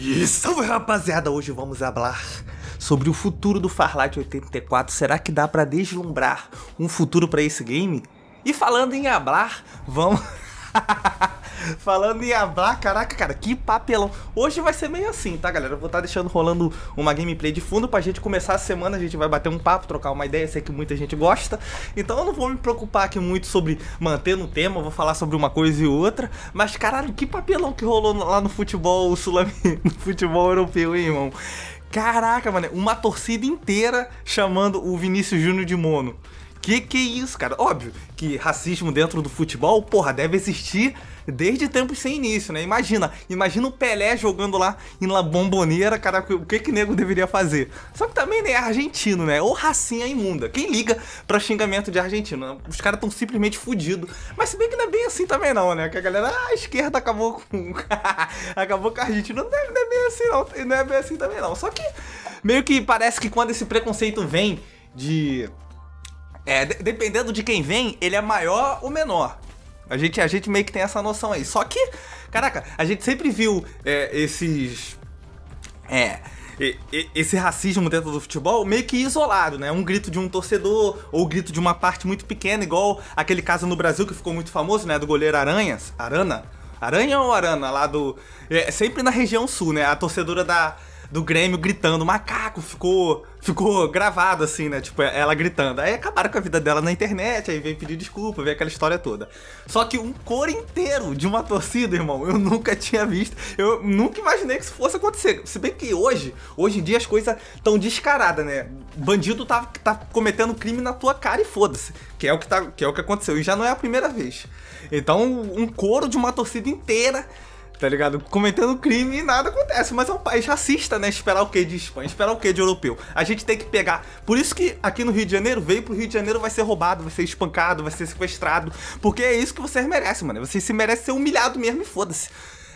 E então, salve rapaziada, hoje vamos falar sobre o futuro do Farlight 84. Será que dá para deslumbrar um futuro para esse game? E falando em hablar, vamos Falando em hablar, caraca, cara, que papelão. Hoje vai ser meio assim, tá, galera? Eu vou estar tá deixando rolando uma gameplay de fundo pra gente começar a semana. A gente vai bater um papo, trocar uma ideia, sei que muita gente gosta. Então eu não vou me preocupar aqui muito sobre manter no tema, vou falar sobre uma coisa e outra. Mas, caralho, que papelão que rolou lá no futebol sul-americano, no futebol europeu, hein, irmão? Caraca, mano, uma torcida inteira chamando o Vinícius Júnior de mono. Que que é isso, cara? Óbvio que racismo dentro do futebol, porra, deve existir desde tempos sem início, né? Imagina, imagina o Pelé jogando lá em La Bomboneira, cara, o que que nego deveria fazer? Só que também, né, é argentino, né? Ou racinha é imunda. Quem liga pra xingamento de argentino? Né? Os caras tão simplesmente fudidos. Mas se bem que não é bem assim também não, né? Que a galera, ah, a esquerda acabou com... acabou com a Argentina. Não, é, não é bem assim não, não é bem assim também não. Só que meio que parece que quando esse preconceito vem de é, dependendo de quem vem, ele é maior ou menor. A gente, a gente meio que tem essa noção aí. Só que, caraca, a gente sempre viu é, esses. É. Esse racismo dentro do futebol meio que isolado, né? Um grito de um torcedor ou o grito de uma parte muito pequena, igual aquele caso no Brasil que ficou muito famoso, né? Do goleiro Aranhas, Arana, Aranha ou Arana, lá do. É, sempre na região sul, né? A torcedora da, do Grêmio gritando, macaco, ficou ficou gravado assim, né? Tipo, é ela gritando. Aí acabaram com a vida dela na internet, aí vem pedir desculpa, vem aquela história toda. Só que um cor inteiro de uma torcida, irmão, eu nunca tinha visto. Eu nunca imaginei que isso fosse acontecer. Se bem que hoje, hoje em dia as coisas tão descaradas, né? Bandido tá, tá cometendo crime na tua cara e foda-se. Que é o que, tá, que é o que aconteceu. E já não é a primeira vez. Então, um coro de uma torcida inteira tá ligado? Comentando crime e nada acontece. Mas é um país racista, né? Esperar o que de Espanha? Esperar o que de europeu? A gente tem que pegar. Por isso que aqui no Rio de Janeiro, veio pro Rio de Janeiro, vai ser roubado, vai ser espancado, vai ser sequestrado. Porque é isso que vocês merecem, mano. Vocês se merecem ser humilhado mesmo e foda-se.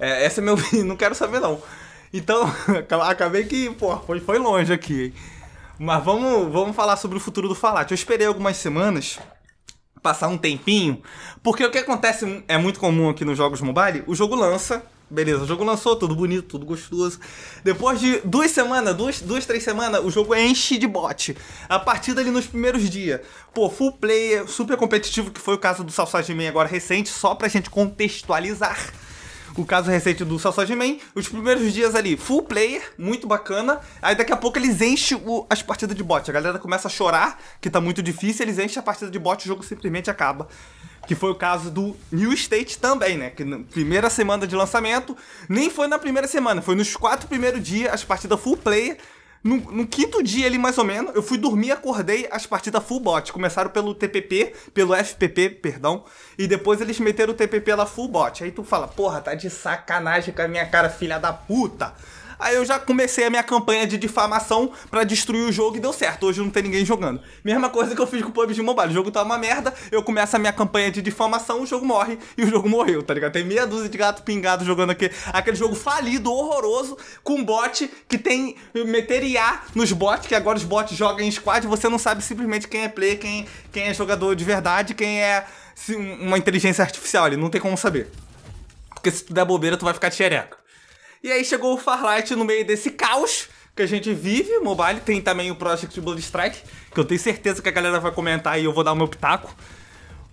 É, essa é meu. não quero saber, não. Então, acabei que, pô, foi, foi longe aqui. Mas vamos, vamos falar sobre o futuro do Falat. Eu esperei algumas semanas passar um tempinho. Porque o que acontece é muito comum aqui nos jogos mobile, o jogo lança, beleza, o jogo lançou, tudo bonito, tudo gostoso. Depois de duas semanas, duas, duas três semanas, o jogo enche de bot. A partir ali nos primeiros dias. Pô, full player, super competitivo, que foi o caso do Salsage Man agora recente, só pra gente contextualizar o caso recente do Sausage Man, os primeiros dias ali, full player, muito bacana. Aí daqui a pouco eles enchem o, as partidas de bot. A galera começa a chorar, que tá muito difícil, eles enchem a partida de bot e o jogo simplesmente acaba. Que foi o caso do New State também, né? Que na primeira semana de lançamento, nem foi na primeira semana, foi nos quatro primeiros dias, as partidas full player, no, no, quinto dia ali, mais ou menos, eu fui dormir, acordei, as partidas full bot. Começaram pelo TPP, pelo FPP, perdão, e depois eles meteram o TPP lá full bot. Aí tu fala, porra, tá de sacanagem com a minha cara, filha da puta. Aí eu já comecei a minha campanha de difamação para destruir o jogo e deu certo. Hoje não tem ninguém jogando. Mesma coisa que eu fiz com o PUBG Mobile. O jogo tá uma merda, eu começo a minha campanha de difamação, o jogo morre e o jogo morreu, tá ligado? Tem meia dúzia de gato pingado jogando aqui, aquele jogo falido, horroroso, com bot que tem meter IA nos bots, que agora os bots jogam em squad, e você não sabe simplesmente quem é player, quem, quem é jogador de verdade, quem é uma inteligência artificial, ele não tem como saber. Porque se tu der bobeira, tu vai ficar de e aí chegou o Farlight no meio desse caos que a gente vive. Mobile tem também o Project Bloodstrike, Strike, que eu tenho certeza que a galera vai comentar e eu vou dar o meu pitaco.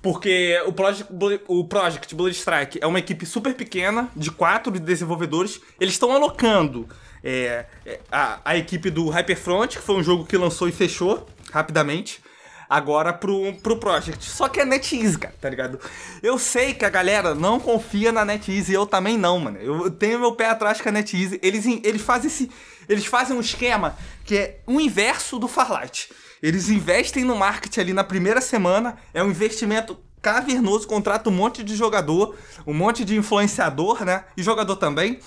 Porque o Project, o Project Blood Strike é uma equipe super pequena, de quatro desenvolvedores. Eles estão alocando é, é a, a equipe do Hyperfront, que foi um jogo que lançou e fechou rapidamente agora pro, pro Project. Só que é NetEase, cara, tá ligado? Eu sei que a galera não confia na NetEase e eu também não, mano. Eu tenho meu pé atrás com a NetEase. Eles, eles, fazem esse, eles fazem um esquema que é o inverso do Farlight. Eles investem no marketing ali na primeira semana, é um investimento cavernoso, contrata um monte de jogador, um monte de influenciador, né? E jogador também,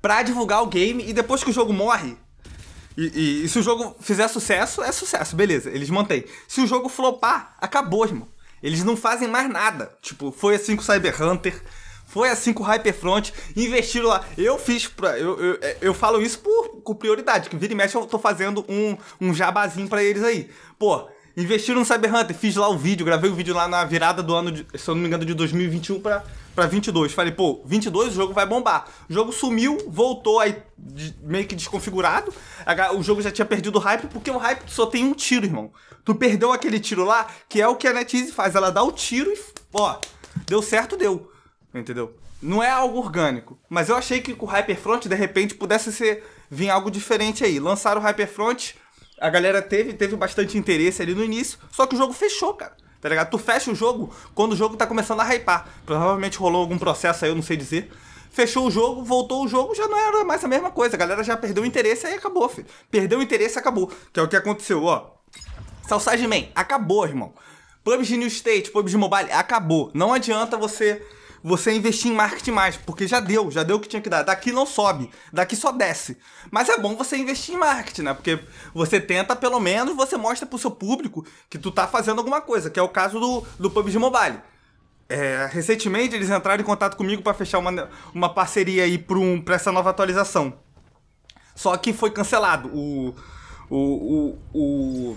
pra divulgar o game e depois que o jogo morre, e, e, e, se o jogo fizer sucesso, é sucesso, beleza, eles mantêm. Se o jogo flopar, acabou, irmão. Eles não fazem mais nada. Tipo, foi assim com o Cyber Hunter, foi assim com o Hyperfront, investiram lá. Eu fiz, pra, eu, eu, é, eu falo isso por, com prioridade, que vira e mexe eu tô fazendo um, um jabazinho para eles aí. Pô, investiram no Cyber Hunter, fiz lá o vídeo, gravei o vídeo lá na virada do ano, de, se eu não me engano, de 2021 pra para 22. Falei, pô, 22 o jogo vai bombar. O jogo sumiu, voltou aí meio que desconfigurado. O jogo já tinha perdido o hype, porque o hype só tem um tiro, irmão. Tu perdeu aquele tiro lá, que é o que a NetEase faz. Ela dá o tiro e, ó, deu certo, deu. Entendeu? Não é algo orgânico. Mas eu achei que com o Hyperfront, de repente, pudesse ser vir algo diferente aí. Lançaram o Hyperfront, a galera teve, teve bastante interesse ali no início, só que o jogo fechou, cara tá ligado? Tu fecha o jogo quando o jogo tá começando a hypar. Provavelmente rolou algum processo aí, eu não sei dizer. Fechou o jogo, voltou o jogo, já não era mais a mesma coisa. A galera já perdeu o interesse, aí acabou, filho. Perdeu o interesse, acabou. Que é o que aconteceu, ó. Salsage Man, acabou, irmão. PUBG New State, PUBG Mobile, acabou. Não adianta você você investir em marketing mais, porque já deu, já deu o que tinha que dar. Daqui não sobe, daqui só desce. Mas é bom você investir em marketing, né? Porque você tenta, pelo menos, você mostra pro seu público que tu tá fazendo alguma coisa, que é o caso do, do PUBG Mobile. É, recentemente eles entraram em contato comigo para fechar uma, uma parceria aí pra, um, pra essa nova atualização. Só que foi cancelado. O, o, o, o,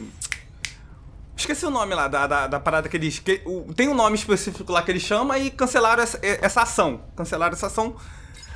Esqueci o nome lá da, da, da parada que eles. Que, o, tem um nome específico lá que eles chamam e cancelaram essa, essa ação. Cancelaram essa ação.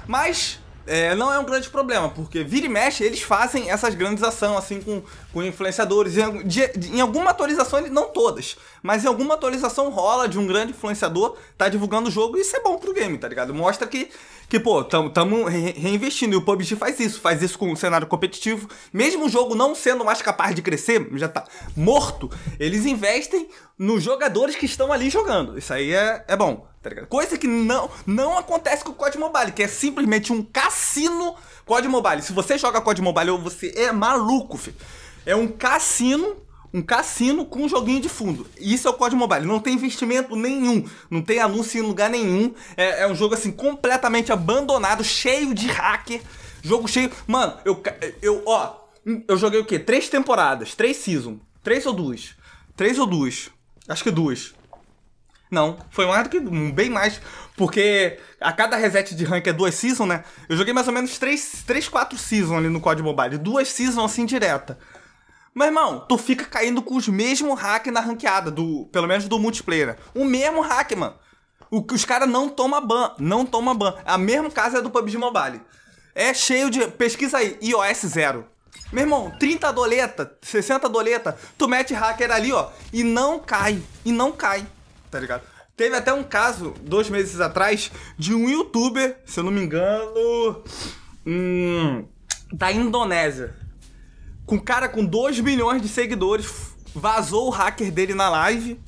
Mas é, não é um grande problema, porque vira e mexe, eles fazem essas grandes ações, assim, com, com influenciadores. Em, de, de, em alguma atualização, não todas, mas em alguma atualização rola de um grande influenciador, tá divulgando o jogo, e isso é bom pro game, tá ligado? Mostra que, que pô, tamo, tamo re reinvestindo, e o PUBG faz isso, faz isso com o cenário competitivo. Mesmo o jogo não sendo mais capaz de crescer, já tá morto, eles investem nos jogadores que estão ali jogando. Isso aí é, é bom tá ligado? Coisa que não, não acontece com o COD Mobile, que é simplesmente um cassino COD Mobile. Se você joga COD Mobile, você é maluco, filho. É um cassino, um cassino com um joguinho de fundo. isso é o COD Mobile. Não tem investimento nenhum, não tem anúncio em lugar nenhum. É, é um jogo, assim, completamente abandonado, cheio de hacker. Jogo cheio... Mano, eu, eu ó... Eu joguei o quê? Três temporadas, três season. Três ou duas? Três ou duas? Acho que duas. Não, foi mais do que. bem mais. Porque a cada reset de rank é duas seasons, né? Eu joguei mais ou menos 3, 3 4 seasons ali no código Mobile. Duas seasons assim direta. Meu irmão, tu fica caindo com os mesmos hack na ranqueada, do, pelo menos do multiplayer. Né? O mesmo hack, mano. O, os caras não toma ban, não toma ban. A mesma casa é do PUBG Mobile. É cheio de. Pesquisa aí, iOS 0. Meu irmão, 30 doleta, 60 doleta, tu mete hacker ali, ó, e não cai, e não cai tá ligado? Teve até um caso, dois meses atrás, de um youtuber, se eu não me engano, hum, da Indonésia. Com um cara com 2 milhões de seguidores, vazou o hacker dele na live,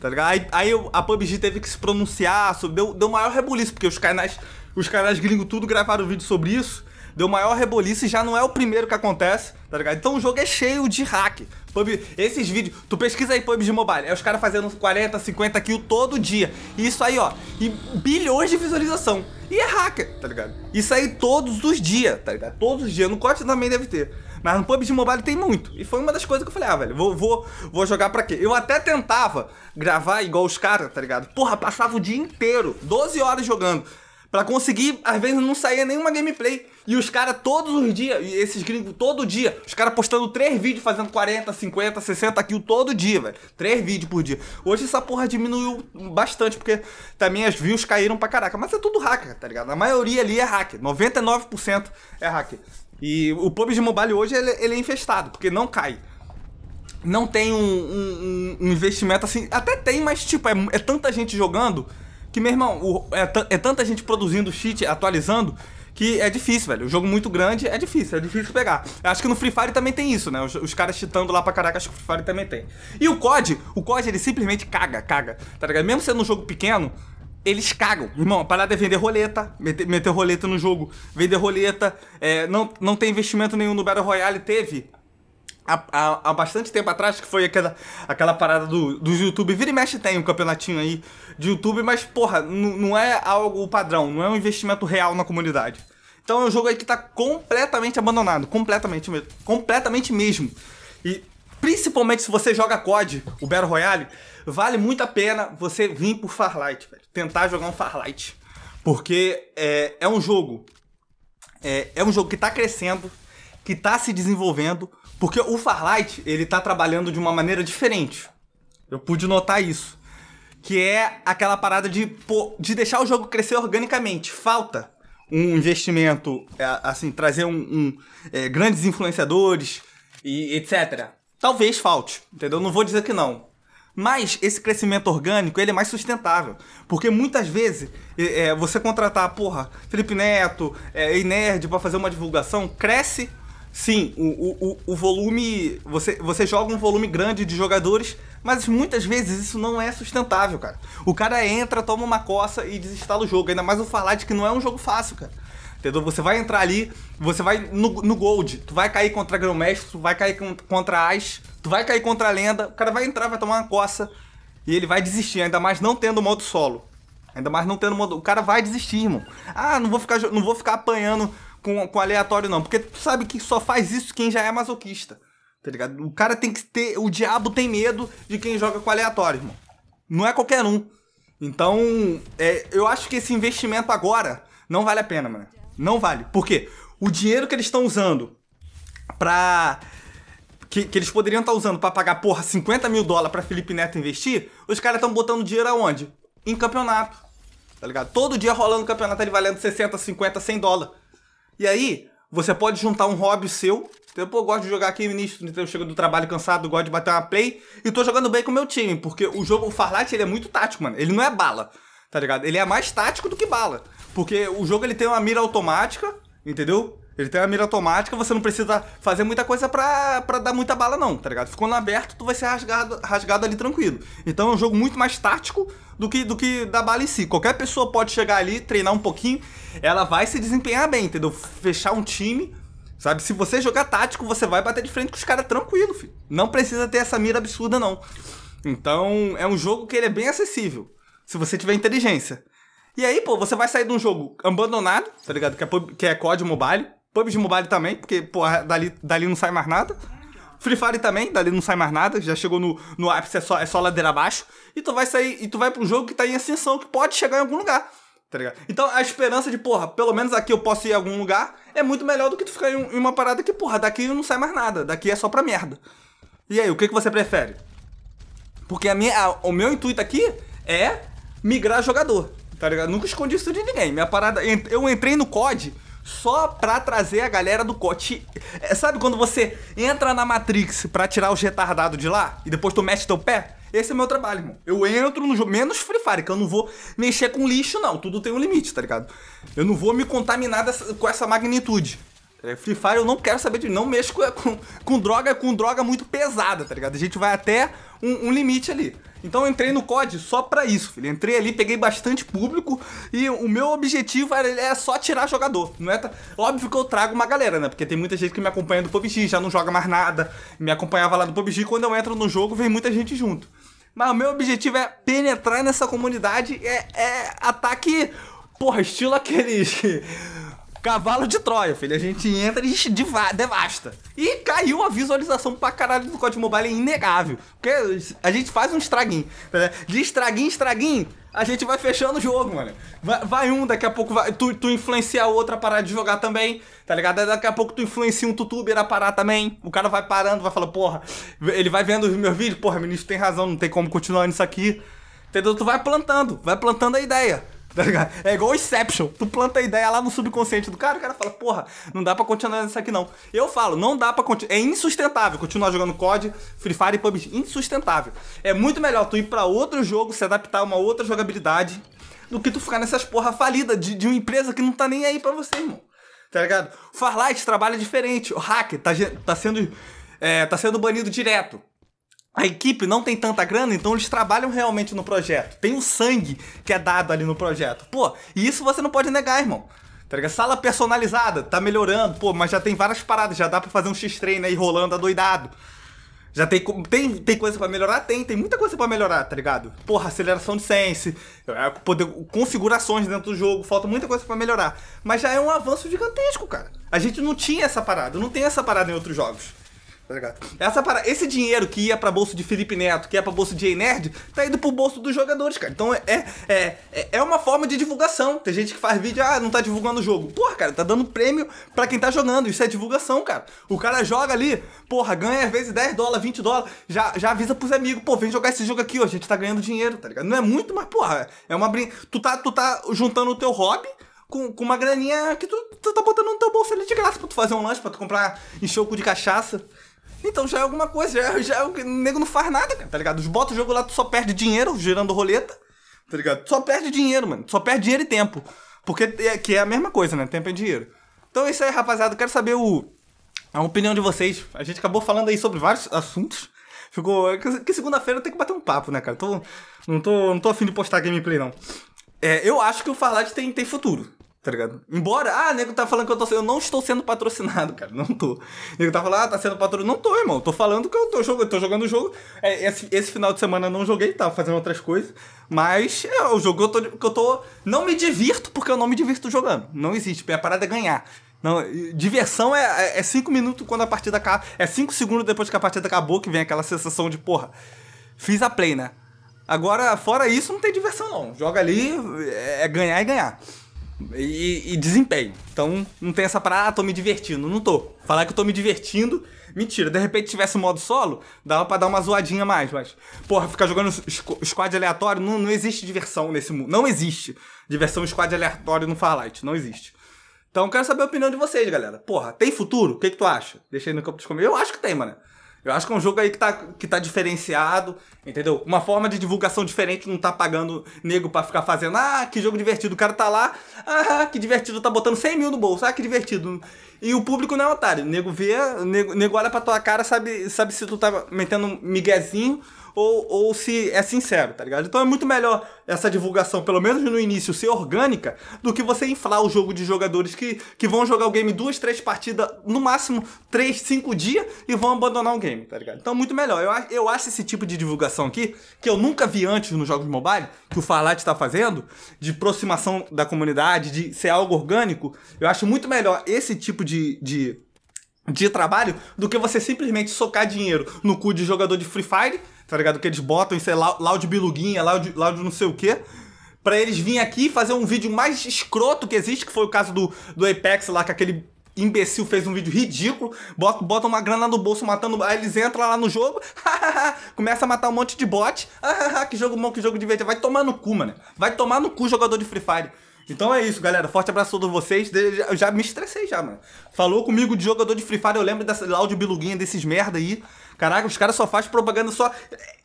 tá ligado? Aí, aí a PUBG teve que se pronunciar, sobre, deu, deu maior rebuliço, porque os canais, os canais gringos tudo gravaram vídeo sobre isso deu maior reboliço e já não é o primeiro que acontece, tá ligado? Então o jogo é cheio de hack. PUBG, esses vídeos, tu pesquisa aí PUBG Mobile, é os caras fazendo 40, 50 kills todo dia. E isso aí, ó, e bilhões de visualização. E é hacker, tá ligado? Isso aí todos os dias, tá ligado? Todos os dias, no corte também deve ter. Mas no PUBG Mobile tem muito. E foi uma das coisas que eu falei, ah, velho, vou, vou, vou jogar pra quê? Eu até tentava gravar igual os caras, tá ligado? Porra, passava o dia inteiro, 12 horas jogando para conseguir, às vezes não saía nenhuma gameplay. E os caras todos os dias, e esses gringos todo dia, os caras postando três vídeos, fazendo 40, 50, 60 kills todo dia, velho. Três vídeos por dia. Hoje essa porra diminuiu bastante, porque também as views caíram pra caraca. Mas é tudo hacker, tá ligado? A maioria ali é hacker. 99% é hacker. E o PUBG Mobile hoje, ele, ele é infestado, porque não cai não tem um, um, um, investimento assim. Até tem, mas tipo, é, é tanta gente jogando que, meu irmão, o, é, é tanta gente produzindo cheat, atualizando, que é difícil, velho. O jogo muito grande é difícil, é difícil pegar. Acho que no Free Fire também tem isso, né? Os, os caras cheatando lá pra caraca, acho que o Free Fire também tem. E o COD, o COD ele simplesmente caga, caga, tá ligado? Mesmo sendo um jogo pequeno, eles cagam. Irmão, a parada é vender roleta, meter, meter roleta no jogo, vender roleta, é, não, não tem investimento nenhum no Battle Royale, teve Há, há, bastante tempo atrás, que foi aquela, aquela parada do, do YouTube. Vira e mexe tem um campeonatinho aí de YouTube, mas, porra, não é algo padrão, não é um investimento real na comunidade. Então é um jogo aí que tá completamente abandonado, completamente mesmo, completamente mesmo. E principalmente se você joga COD, o Battle Royale, vale muito a pena você vir por Farlight, velho. Tentar jogar um Farlight. Porque é, é um jogo. É, é um jogo que tá crescendo, que tá se desenvolvendo, porque o Farlight, ele tá trabalhando de uma maneira diferente. Eu pude notar isso. Que é aquela parada de, pô, de deixar o jogo crescer organicamente. Falta um investimento, é, assim, trazer um, um é, grandes influenciadores e etc. Talvez falte, entendeu? Não vou dizer que não. Mas esse crescimento orgânico, ele é mais sustentável. Porque muitas vezes, é, você contratar, porra, Felipe Neto é, e Nerd pra fazer uma divulgação, cresce Sim, o, o, o volume. Você, você joga um volume grande de jogadores, mas muitas vezes isso não é sustentável, cara. O cara entra, toma uma coça e desinstala o jogo. Ainda mais o falar de que não é um jogo fácil, cara. Entendeu? Você vai entrar ali, você vai no, no Gold, tu vai cair contra Grão-Mestre, tu vai cair contra ash tu vai cair contra a Lenda, o cara vai entrar, vai tomar uma coça e ele vai desistir, ainda mais não tendo modo solo. Ainda mais não tendo modo. O cara vai desistir, irmão. Ah, não vou ficar, não vou ficar apanhando com, com aleatório, não. Porque tu sabe que só faz isso quem já é masoquista. Tá ligado? O cara tem que ter. O diabo tem medo de quem joga com aleatório, irmão. Não é qualquer um. Então, é, eu acho que esse investimento agora não vale a pena, mano. Não vale. Por quê? O dinheiro que eles estão usando pra. Que, que eles poderiam estar tá usando para pagar, porra, 50 mil dólares pra Felipe Neto investir, os caras estão botando dinheiro aonde? Em campeonato. Tá ligado? Todo dia rolando campeonato ele valendo 60, 50, 100 dólares. E aí, você pode juntar um hobby seu. tipo pô, eu gosto de jogar aqui ministro, então eu chego do trabalho cansado, gosto de bater uma play. E tô jogando bem com o meu time, porque o jogo, o Farlight, ele é muito tático, mano. Ele não é bala, tá ligado? Ele é mais tático do que bala. Porque o jogo, ele tem uma mira automática, entendeu? Ele tem a mira automática, você não precisa fazer muita coisa pra, pra dar muita bala não, tá ligado? Ficando aberto, tu vai ser rasgado, rasgado ali tranquilo. Então é um jogo muito mais tático do que, do que da bala em si. Qualquer pessoa pode chegar ali, treinar um pouquinho, ela vai se desempenhar bem, entendeu? Fechar um time, sabe? Se você jogar tático, você vai bater de frente com os caras tranquilo, filho. Não precisa ter essa mira absurda não. Então é um jogo que ele é bem acessível, se você tiver inteligência. E aí, pô, você vai sair de um jogo abandonado, tá ligado? Que é, que é COD Mobile, PUBG Mobile também, porque, porra, dali, dali não sai mais nada. Free Fire também, dali não sai mais nada, já chegou no, no ápice, é só, é só ladeira abaixo. E tu vai sair, e tu vai pra um jogo que tá em ascensão, que pode chegar em algum lugar. Tá ligado? Então a esperança de, porra, pelo menos aqui eu posso ir em algum lugar, é muito melhor do que tu ficar em, em uma parada que, porra, daqui não sai mais nada, daqui é só pra merda. E aí, o que, que você prefere? Porque a minha, a, o meu intuito aqui é migrar jogador, tá ligado? Nunca escondi isso de ninguém. Minha parada. Eu entrei no COD só pra trazer a galera do cote. É, sabe quando você entra na Matrix pra tirar os retardados de lá e depois tu mete teu pé? Esse é o meu trabalho, irmão. Eu entro no jogo, menos Free Fire, que eu não vou mexer com lixo, não. Tudo tem um limite, tá ligado? Eu não vou me contaminar dessa, com essa magnitude. É, Free Fire eu não quero saber de. Não mexo com, com, com droga, com droga muito pesada, tá ligado? A gente vai até um, um limite ali. Então eu entrei no COD só pra isso, filho. Entrei ali, peguei bastante público e o meu objetivo é só tirar jogador. Não é Óbvio que eu trago uma galera, né? Porque tem muita gente que me acompanha do PUBG, já não joga mais nada. Me acompanhava lá do PUBG, quando eu entro no jogo, vem muita gente junto. Mas o meu objetivo é penetrar nessa comunidade, é, é ataque, porra, estilo aqueles... Cavalo de Troia, filho. A gente entra e a devasta. E caiu a visualização pra caralho do código Mobile, é inegável. Porque a gente faz um estraguinho. Né? De estraguinho, estraguinho, a gente vai fechando o jogo, mano. Vai, vai um, daqui a pouco vai, tu, tu influencia o outra a parar de jogar também, tá ligado? Daqui a pouco tu influencia um tutuber a parar também. O cara vai parando, vai falar, porra, ele vai vendo os meus vídeos, porra, ministro tem razão, não tem como continuar nisso aqui. Entendeu? Tu vai plantando, vai plantando a ideia. Tá é igual o Inception. Tu planta a ideia lá no subconsciente do cara, o cara fala, porra, não dá pra continuar nessa aqui não. Eu falo, não dá pra continuar. É insustentável continuar jogando COD, Free Fire e PUBG. Insustentável. É muito melhor tu ir pra outro jogo, se adaptar a uma outra jogabilidade, do que tu ficar nessas porra falida de, de uma empresa que não tá nem aí pra você, irmão. Tá ligado? O Farlight trabalha diferente. O hacker tá, tá sendo. É, tá sendo banido direto a equipe não tem tanta grana, então eles trabalham realmente no projeto. Tem um sangue que é dado ali no projeto. Pô, e isso você não pode negar, irmão. Tá ligado? Sala personalizada, tá melhorando, pô, mas já tem várias paradas, já dá pra fazer um X-Train aí rolando adoidado. Já tem, tem, tem coisa para melhorar? Tem, tem muita coisa para melhorar, tá ligado? Porra, aceleração de sense, é, poder, configurações dentro do jogo, falta muita coisa para melhorar. Mas já é um avanço gigantesco, cara. A gente não tinha essa parada, não tem essa parada em outros jogos tá ligado? Essa para Esse dinheiro que ia pra bolso de Felipe Neto, que ia pra bolso de e Nerd, tá indo pro bolso dos jogadores, cara. Então é, é, é, é uma forma de divulgação. Tem gente que faz vídeo, ah, não tá divulgando o jogo. Porra, cara, tá dando prêmio pra quem tá jogando. Isso é divulgação, cara. O cara joga ali, porra, ganha às vezes 10 dólares, 20 dólares, já, já avisa pros amigos, pô, vem jogar esse jogo aqui, ó, a gente tá ganhando dinheiro, tá ligado? Não é muito, mas, porra, é, é uma brin... Tu tá, tu tá juntando o teu hobby com, com uma graninha que tu, tu tá botando no teu bolso ali de graça pra tu fazer um lanche, pra tu comprar enxoco de cachaça. Então já é alguma coisa, já, é, já é o nego não faz nada, cara, tá ligado? Bota o jogo lá, tu só perde dinheiro girando roleta, tá ligado? Tu só perde dinheiro, mano. Tu só perde dinheiro e tempo. Porque é, que é a mesma coisa, né? Tempo é dinheiro. Então é isso aí, rapaziada. Eu quero saber o, a opinião de vocês. A gente acabou falando aí sobre vários assuntos. Ficou. É que segunda-feira eu tenho que bater um papo, né, cara? Tô, não, tô, não tô afim de postar gameplay, não. É, eu acho que o Farlight tem, tem futuro tá ligado? Embora, ah, nego tá falando que eu tô eu não estou sendo patrocinado, cara, não tô. Nego tá falando, ah, tá sendo patrocinado. Não tô, irmão, tô falando que eu tô jogando, tô jogando o jogo. É, esse, esse, final de semana eu não joguei, tava fazendo outras coisas, mas é o jogo que eu, tô, que eu tô. Não me divirto porque eu não me divirto jogando. Não existe, é a parada é ganhar. Não, diversão é 5 é, é minutos quando a partida acaba. É 5 segundos depois que a partida acabou que vem aquela sensação de, porra, fiz a play, né? Agora, fora isso, não tem diversão, não. Joga ali, é, é ganhar e ganhar. E, e, desempenho. Então não tem essa parada, ah, tô me divertindo. Não tô. Falar que eu tô me divertindo, mentira. De repente tivesse modo solo, dava pra dar uma zoadinha mais, mas. Porra, ficar jogando squad aleatório, não, não existe diversão nesse mundo. Não existe. Diversão squad aleatório no Farlight, não existe. Então quero saber a opinião de vocês, galera. Porra, tem futuro? O que, que tu acha? Deixa aí no campo de comentários. Eu acho que tem, mano. Eu acho que é um jogo aí que tá, que tá diferenciado, entendeu? Uma forma de divulgação diferente, não tá pagando nego para ficar fazendo, ah, que jogo divertido, o cara tá lá, ah, que divertido, tá botando 100 mil no bolso, ah, que divertido. E o público não é otário, o nego vê, o nego, o nego olha pra tua cara, sabe, sabe se tu tá metendo um miguezinho ou, ou se é sincero, tá ligado? Então é muito melhor essa divulgação, pelo menos no início, ser orgânica, do que você inflar o jogo de jogadores que, que vão jogar o game duas, três partidas, no máximo três, cinco dias, e vão abandonar o game, tá ligado? Então muito melhor. Eu, eu acho esse tipo de divulgação aqui, que eu nunca vi antes nos jogos de mobile, que o Farlight tá fazendo, de aproximação da comunidade, de ser algo orgânico, eu acho muito melhor esse tipo de, de de trabalho do que você simplesmente socar dinheiro no cu de jogador de Free Fire tá ligado? Que eles botam, sei lá, loud biluguinha, loud, loud não sei o quê. Pra eles virem aqui fazer um vídeo mais escroto que existe, que foi o caso do, do Apex lá, que aquele imbecil fez um vídeo ridículo, bota, bota uma grana no bolso matando. Aí eles entram lá no jogo, começa a matar um monte de bot. que jogo bom, que jogo divertido. Vai tomar no cu, mano. Vai tomar no cu jogador de Free Fire. Então é isso, galera. Forte abraço a todos vocês. Eu já me estressei já, mano. Falou comigo de jogador de Free Fire, eu lembro dessa áudio biluguinha desses merda aí. Caraca, os caras só fazem propaganda só.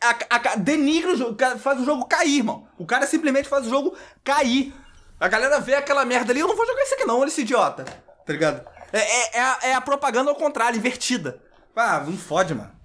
A, a, denigra o jogo, faz o jogo cair, irmão. O cara simplesmente faz o jogo cair. A galera vê aquela merda ali, eu não vou jogar isso aqui não, olha esse idiota. Tá ligado? É, é, é, a, é a propaganda ao contrário, invertida. Ah, não fode, mano.